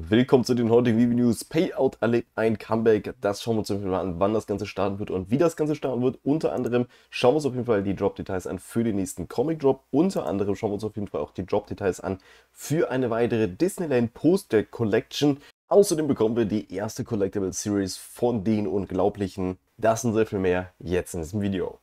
Willkommen zu den heutigen Vivi News. Payout erlebt ein Comeback. Das schauen wir uns auf jeden Fall an, wann das Ganze starten wird und wie das Ganze starten wird. Unter anderem schauen wir uns auf jeden Fall die Drop-Details an für den nächsten Comic-Drop. Unter anderem schauen wir uns auf jeden Fall auch die Drop-Details an für eine weitere Disneyland Poster Collection. Außerdem bekommen wir die erste Collectible Series von den Unglaublichen. Das und sehr viel mehr jetzt in diesem Video.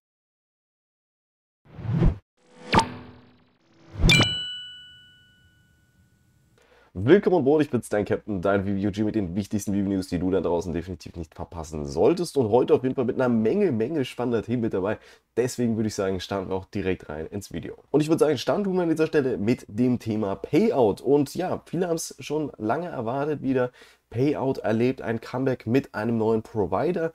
Willkommen an Bord, ich bin's, dein Captain, dein VBUG mit den wichtigsten vv news die du da draußen definitiv nicht verpassen solltest. Und heute auf jeden Fall mit einer Menge, Menge spannender Themen mit dabei. Deswegen würde ich sagen, starten wir auch direkt rein ins Video. Und ich würde sagen, starten wir an dieser Stelle mit dem Thema Payout. Und ja, viele haben es schon lange erwartet wieder. Payout erlebt ein Comeback mit einem neuen Provider.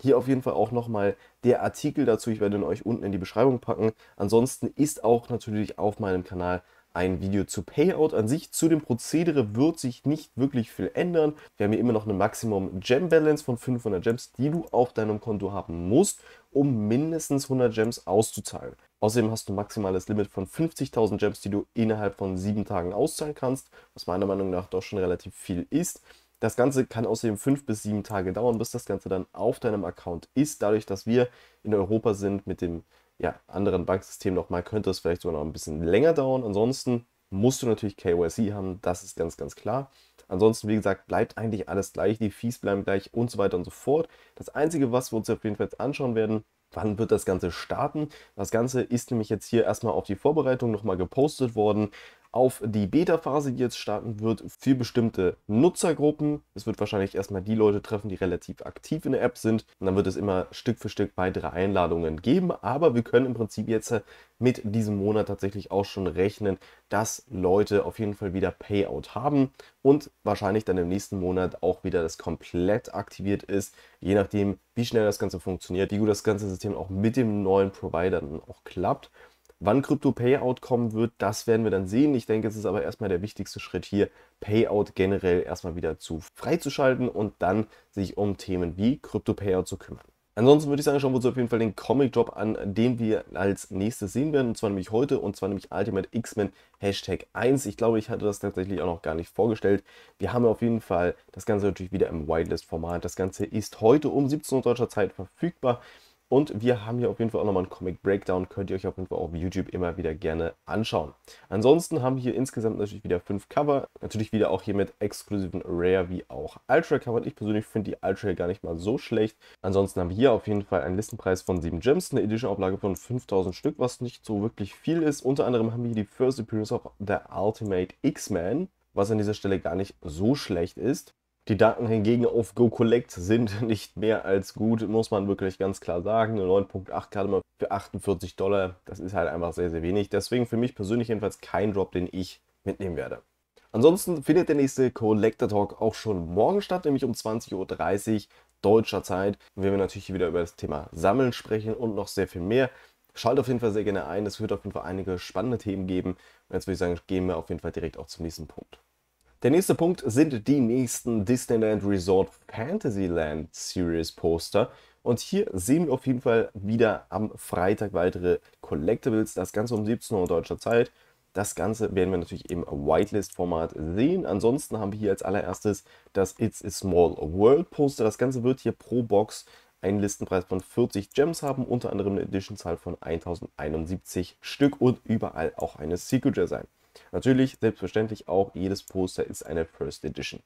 Hier auf jeden Fall auch nochmal der Artikel dazu. Ich werde ihn euch unten in die Beschreibung packen. Ansonsten ist auch natürlich auf meinem Kanal ein Video zu Payout an sich. Zu dem Prozedere wird sich nicht wirklich viel ändern. Wir haben hier immer noch eine Maximum Gem Balance von 500 Gems, die du auf deinem Konto haben musst, um mindestens 100 Gems auszuzahlen. Außerdem hast du ein maximales Limit von 50.000 Gems, die du innerhalb von sieben Tagen auszahlen kannst, was meiner Meinung nach doch schon relativ viel ist. Das Ganze kann außerdem fünf bis sieben Tage dauern, bis das Ganze dann auf deinem Account ist. Dadurch, dass wir in Europa sind mit dem ja, anderen Banksystem nochmal könnte es vielleicht sogar noch ein bisschen länger dauern. Ansonsten musst du natürlich KYC haben, das ist ganz, ganz klar. Ansonsten, wie gesagt, bleibt eigentlich alles gleich, die Fees bleiben gleich und so weiter und so fort. Das Einzige, was wir uns auf jeden Fall jetzt anschauen werden, wann wird das Ganze starten? Das Ganze ist nämlich jetzt hier erstmal auf die Vorbereitung nochmal gepostet worden auf die Beta-Phase, die jetzt starten wird, für bestimmte Nutzergruppen. Es wird wahrscheinlich erstmal die Leute treffen, die relativ aktiv in der App sind. Und dann wird es immer Stück für Stück weitere Einladungen geben. Aber wir können im Prinzip jetzt äh, mit diesem Monat tatsächlich auch schon rechnen, dass Leute auf jeden Fall wieder Payout haben und wahrscheinlich dann im nächsten Monat auch wieder das komplett aktiviert ist, je nachdem, wie schnell das Ganze funktioniert, wie gut das ganze System auch mit dem neuen Provider dann auch klappt. Wann Krypto Payout kommen wird, das werden wir dann sehen. Ich denke, es ist aber erstmal der wichtigste Schritt hier, Payout generell erstmal wieder zu freizuschalten und dann sich um Themen wie Krypto Payout zu kümmern. Ansonsten würde ich sagen, schauen wir uns auf jeden Fall den comic job an, den wir als nächstes sehen werden, und zwar nämlich heute, und zwar nämlich Ultimate X-Men Hashtag 1. Ich glaube, ich hatte das tatsächlich auch noch gar nicht vorgestellt. Wir haben auf jeden Fall das Ganze natürlich wieder im Whitelist-Format. Das Ganze ist heute um 17 Uhr deutscher Zeit verfügbar. Und wir haben hier auf jeden Fall auch nochmal einen Comic Breakdown, könnt ihr euch auf jeden Fall auch auf YouTube immer wieder gerne anschauen. Ansonsten haben wir hier insgesamt natürlich wieder fünf Cover, natürlich wieder auch hier mit exklusiven Rare wie auch Ultra Cover. Ich persönlich finde die Ultra gar nicht mal so schlecht. Ansonsten haben wir hier auf jeden Fall einen Listenpreis von 7 Gems, eine Edition-Auflage von 5000 Stück, was nicht so wirklich viel ist. Unter anderem haben wir hier die First Appearance of the Ultimate x men was an dieser Stelle gar nicht so schlecht ist. Die Daten hingegen auf GoCollect sind nicht mehr als gut, muss man wirklich ganz klar sagen. Eine 9.8 gerade mal für 48 Dollar, das ist halt einfach sehr, sehr wenig. Deswegen für mich persönlich jedenfalls kein Drop, den ich mitnehmen werde. Ansonsten findet der nächste Collector Talk auch schon morgen statt, nämlich um 20.30 Uhr deutscher Zeit. Wenn wir natürlich wieder über das Thema Sammeln sprechen und noch sehr viel mehr. Schaltet auf jeden Fall sehr gerne ein. Es wird auf jeden Fall einige spannende Themen geben. Und jetzt würde ich sagen, gehen wir auf jeden Fall direkt auch zum nächsten Punkt. Der nächste Punkt sind die nächsten Disneyland Resort Fantasyland Series Poster. Und hier sehen wir auf jeden Fall wieder am Freitag weitere Collectibles. Das Ganze um 17 Uhr deutscher Zeit. Das Ganze werden wir natürlich im Whitelist-Format sehen. Ansonsten haben wir hier als allererstes das It's a Small World Poster. Das Ganze wird hier pro Box einen Listenpreis von 40 Gems haben, unter anderem eine Editionzahl von 1071 Stück und überall auch eine Secret sein. Natürlich, selbstverständlich auch, jedes Poster ist eine First Edition.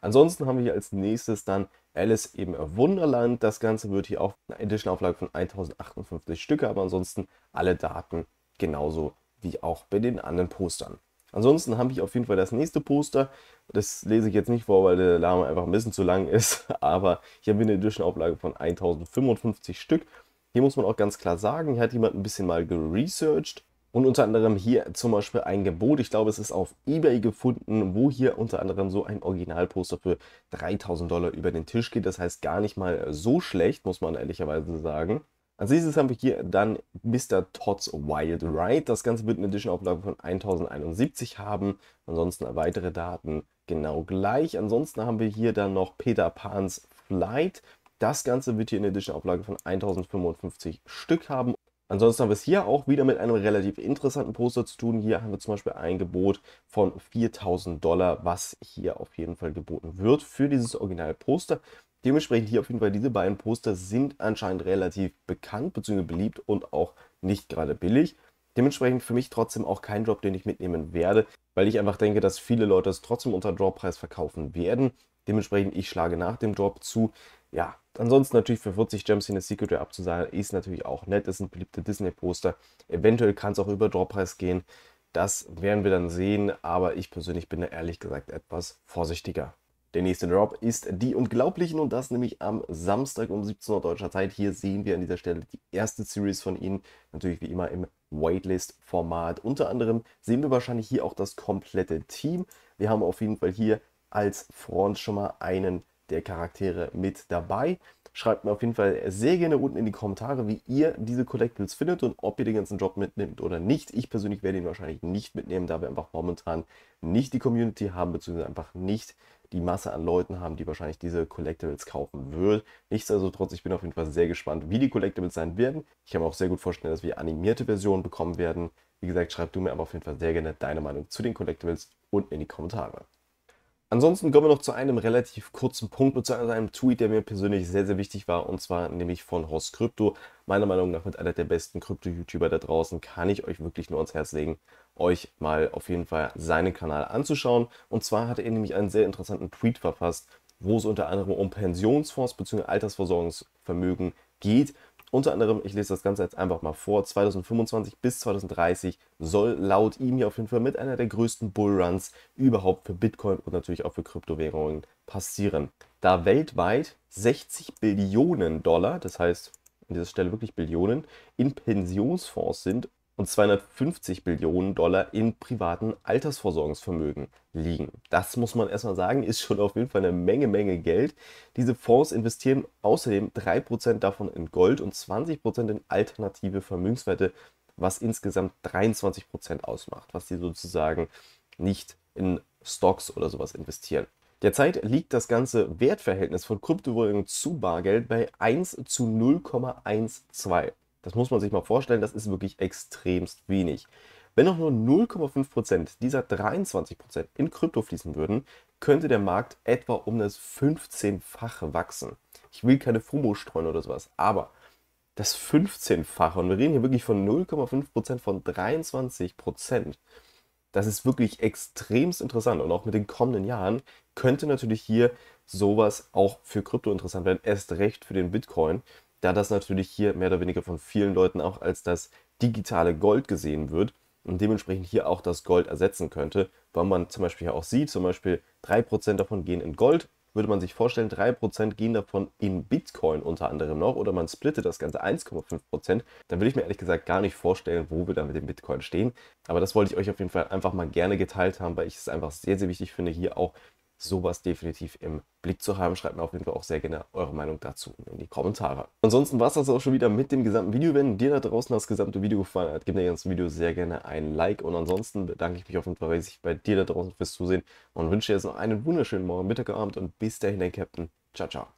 Ansonsten haben wir hier als nächstes dann Alice im Wunderland. Das Ganze wird hier auch eine Edition-Auflage von 1058 Stücke, aber ansonsten alle Daten genauso wie auch bei den anderen Postern. Ansonsten habe ich auf jeden Fall das nächste Poster. Das lese ich jetzt nicht vor, weil der Name einfach ein bisschen zu lang ist. Aber hier haben wir eine Edition-Auflage von 1055 Stück. Hier muss man auch ganz klar sagen, hier hat jemand ein bisschen mal geresearched und unter anderem hier zum Beispiel ein Gebot. Ich glaube, es ist auf Ebay gefunden, wo hier unter anderem so ein Originalposter für 3000 Dollar über den Tisch geht. Das heißt gar nicht mal so schlecht, muss man ehrlicherweise sagen. Als nächstes haben wir hier dann Mr. Todd's Wild Ride. Das Ganze wird eine Edition-Auflage von 1071 haben. Ansonsten weitere Daten genau gleich. Ansonsten haben wir hier dann noch Peter Pan's Flight. Das Ganze wird hier eine Edition-Auflage von 1055 Stück haben. Ansonsten haben wir es hier auch wieder mit einem relativ interessanten Poster zu tun. Hier haben wir zum Beispiel ein Gebot von 4000 Dollar, was hier auf jeden Fall geboten wird für dieses Originalposter. Dementsprechend hier auf jeden Fall diese beiden Poster sind anscheinend relativ bekannt bzw. beliebt und auch nicht gerade billig. Dementsprechend für mich trotzdem auch kein Drop, den ich mitnehmen werde, weil ich einfach denke, dass viele Leute es trotzdem unter Droppreis verkaufen werden. Dementsprechend ich schlage nach dem Drop zu, ja, Ansonsten natürlich für 40 Gems in der Secret Rare abzusagen, ist natürlich auch nett. Das ein beliebter Disney-Poster. Eventuell kann es auch über Droppreis gehen. Das werden wir dann sehen, aber ich persönlich bin da ehrlich gesagt etwas vorsichtiger. Der nächste Drop ist die Unglaublichen und das nämlich am Samstag um 17 Uhr deutscher Zeit. Hier sehen wir an dieser Stelle die erste Series von ihnen, natürlich wie immer im Waitlist-Format. Unter anderem sehen wir wahrscheinlich hier auch das komplette Team. Wir haben auf jeden Fall hier als Front schon mal einen der Charaktere mit dabei. Schreibt mir auf jeden Fall sehr gerne unten in die Kommentare, wie ihr diese Collectibles findet und ob ihr den ganzen Job mitnimmt oder nicht. Ich persönlich werde ihn wahrscheinlich nicht mitnehmen, da wir einfach momentan nicht die Community haben, beziehungsweise einfach nicht die Masse an Leuten haben, die wahrscheinlich diese Collectibles kaufen wird. Nichtsdestotrotz, ich bin auf jeden Fall sehr gespannt, wie die Collectibles sein werden. Ich kann mir auch sehr gut vorstellen, dass wir animierte Versionen bekommen werden. Wie gesagt, schreib du mir aber auf jeden Fall sehr gerne deine Meinung zu den Collectibles unten in die Kommentare. Ansonsten kommen wir noch zu einem relativ kurzen Punkt, zu einem Tweet, der mir persönlich sehr, sehr wichtig war, und zwar nämlich von Horst Krypto. Meiner Meinung nach mit einer der besten Krypto-YouTuber da draußen kann ich euch wirklich nur ans Herz legen, euch mal auf jeden Fall seinen Kanal anzuschauen. Und zwar hat er nämlich einen sehr interessanten Tweet verfasst, wo es unter anderem um Pensionsfonds bzw. Altersversorgungsvermögen geht unter anderem, ich lese das Ganze jetzt einfach mal vor, 2025 bis 2030 soll laut ihm hier auf jeden Fall mit einer der größten Bullruns überhaupt für Bitcoin und natürlich auch für Kryptowährungen passieren. Da weltweit 60 Billionen Dollar, das heißt an dieser Stelle wirklich Billionen, in Pensionsfonds sind und 250 Billionen Dollar in privaten Altersvorsorgungsvermögen liegen. Das muss man erstmal sagen, ist schon auf jeden Fall eine Menge, Menge Geld. Diese Fonds investieren außerdem 3% davon in Gold und 20% in alternative Vermögenswerte, was insgesamt 23% ausmacht, was sie sozusagen nicht in Stocks oder sowas investieren. Derzeit liegt das ganze Wertverhältnis von Kryptowährungen zu Bargeld bei 1 zu 0,12. Das muss man sich mal vorstellen, das ist wirklich extremst wenig. Wenn auch nur 0,5% dieser 23% in Krypto fließen würden, könnte der Markt etwa um das 15-fache wachsen. Ich will keine FOMO streuen oder sowas, aber das 15-fache, und wir reden hier wirklich von 0,5% von 23%, das ist wirklich extremst interessant und auch mit den kommenden Jahren könnte natürlich hier sowas auch für Krypto interessant werden, erst recht für den Bitcoin da das natürlich hier mehr oder weniger von vielen Leuten auch als das digitale Gold gesehen wird und dementsprechend hier auch das Gold ersetzen könnte, weil man zum Beispiel auch sieht, zum Beispiel 3% davon gehen in Gold, würde man sich vorstellen, 3% gehen davon in Bitcoin unter anderem noch oder man splittet das Ganze 1,5%, dann würde ich mir ehrlich gesagt gar nicht vorstellen, wo wir da mit dem Bitcoin stehen. Aber das wollte ich euch auf jeden Fall einfach mal gerne geteilt haben, weil ich es einfach sehr, sehr wichtig finde, hier auch sowas definitiv im Blick zu haben. Schreibt mir auf jeden Fall auch sehr gerne eure Meinung dazu in die Kommentare. Ansonsten war es das auch schon wieder mit dem gesamten Video. Wenn dir da draußen das gesamte Video gefallen hat, gib dem ganzen Video sehr gerne ein Like. Und ansonsten bedanke ich mich auf jeden Fall riesig bei dir da draußen fürs Zusehen und wünsche dir jetzt noch einen wunderschönen Morgen, Mittag, Abend und bis dahin, dein Captain. Ciao, ciao.